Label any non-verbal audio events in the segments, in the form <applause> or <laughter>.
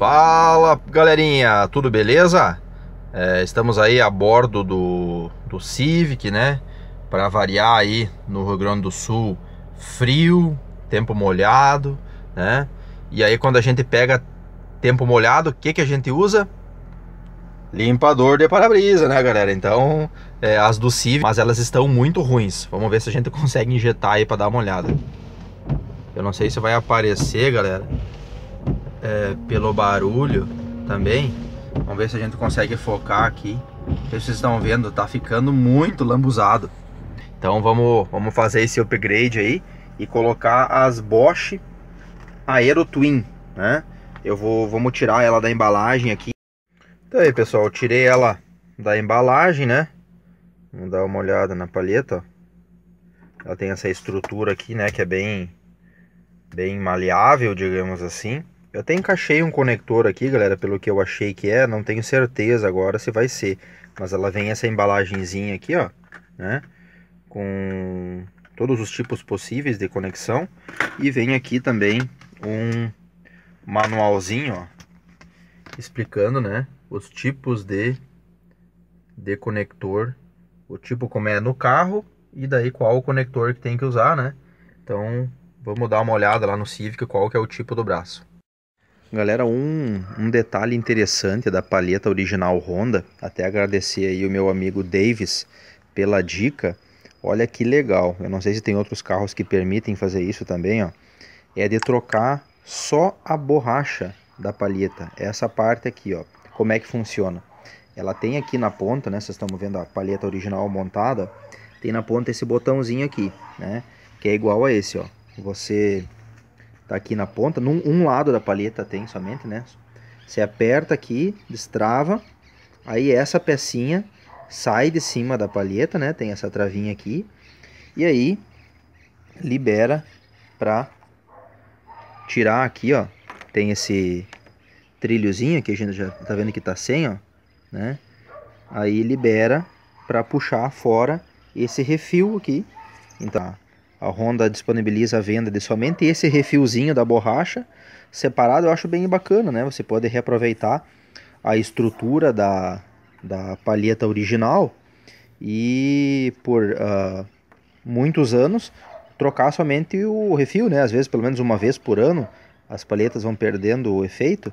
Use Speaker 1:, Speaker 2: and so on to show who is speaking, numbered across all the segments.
Speaker 1: Fala galerinha, tudo beleza? É, estamos aí a bordo do, do Civic, né? Para variar aí no Rio Grande do Sul, frio, tempo molhado, né? E aí quando a gente pega tempo molhado, o que, que a gente usa? Limpador de para-brisa, né galera? Então, é, as do Civic, mas elas estão muito ruins. Vamos ver se a gente <laughs> consegue injetar aí para dar uma olhada. Eu não sei se vai aparecer, galera é, pelo barulho também. Vamos ver se a gente consegue focar aqui. Vocês estão vendo, tá ficando muito lambuzado. Então vamos, vamos fazer esse upgrade aí e colocar as Bosch Aero Twin, né? Eu vou vamos tirar ela da embalagem aqui. Então aí, pessoal, eu tirei ela da embalagem, né? Vamos dar uma olhada na palheta, Ela tem essa estrutura aqui, né, que é bem bem maleável, digamos assim. Eu até encaixei um conector aqui, galera, pelo que eu achei que é, não tenho certeza agora se vai ser. Mas ela vem essa embalagenzinha aqui, ó, né? Com todos os tipos possíveis de conexão. E vem aqui também um manualzinho, ó, explicando, né, os tipos de, de conector, o tipo como é no carro e daí qual o conector que tem que usar, né? Então, vamos dar uma olhada lá no Civic qual que é o tipo do braço. Galera, um, um detalhe interessante da palheta original Honda, até agradecer aí o meu amigo Davis pela dica. Olha que legal, eu não sei se tem outros carros que permitem fazer isso também, ó. É de trocar só a borracha da palheta, é essa parte aqui, ó. Como é que funciona? Ela tem aqui na ponta, né, vocês estão vendo a palheta original montada, tem na ponta esse botãozinho aqui, né, que é igual a esse, ó. Você Tá aqui na ponta, num um lado da palheta tem somente, né? Você aperta aqui, destrava, aí essa pecinha sai de cima da palheta, né? Tem essa travinha aqui. E aí libera para tirar aqui, ó. Tem esse trilhozinho que a gente já tá vendo que tá sem, ó, né? Aí libera para puxar fora esse refil aqui. Então, a Honda disponibiliza a venda de somente esse refilzinho da borracha separado, eu acho bem bacana, né? Você pode reaproveitar a estrutura da, da palheta original e por uh, muitos anos trocar somente o refil, né? Às vezes, pelo menos uma vez por ano, as palhetas vão perdendo o efeito.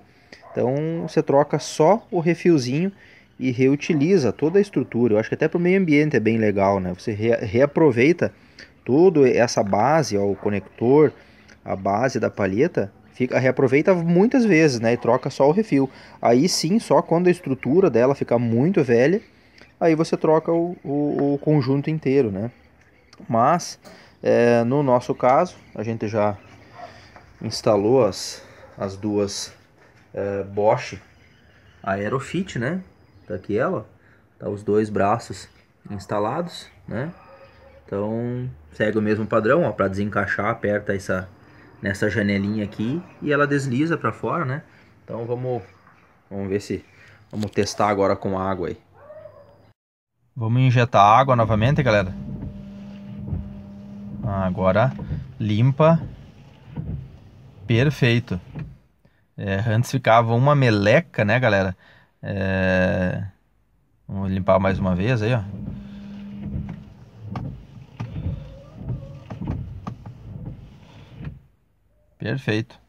Speaker 1: Então, você troca só o refilzinho e reutiliza toda a estrutura. Eu acho que até para o meio ambiente é bem legal, né? Você re reaproveita tudo essa base, ó, o conector, a base da palheta, fica reaproveita muitas vezes, né? E troca só o refil. Aí sim, só quando a estrutura dela ficar muito velha, aí você troca o, o, o conjunto inteiro, né? Mas é, no nosso caso, a gente já instalou as, as duas é, Bosch Aerofit, né? Tá aqui ela, tá os dois braços instalados, né? Então, segue o mesmo padrão, ó, para desencaixar, aperta essa nessa janelinha aqui e ela desliza para fora, né? Então, vamos vamos ver se vamos testar agora com água aí. Vamos injetar água novamente, galera. Agora limpa. Perfeito. É, antes ficava uma meleca, né, galera? É... Vamos limpar mais uma vez aí, ó. Perfeito.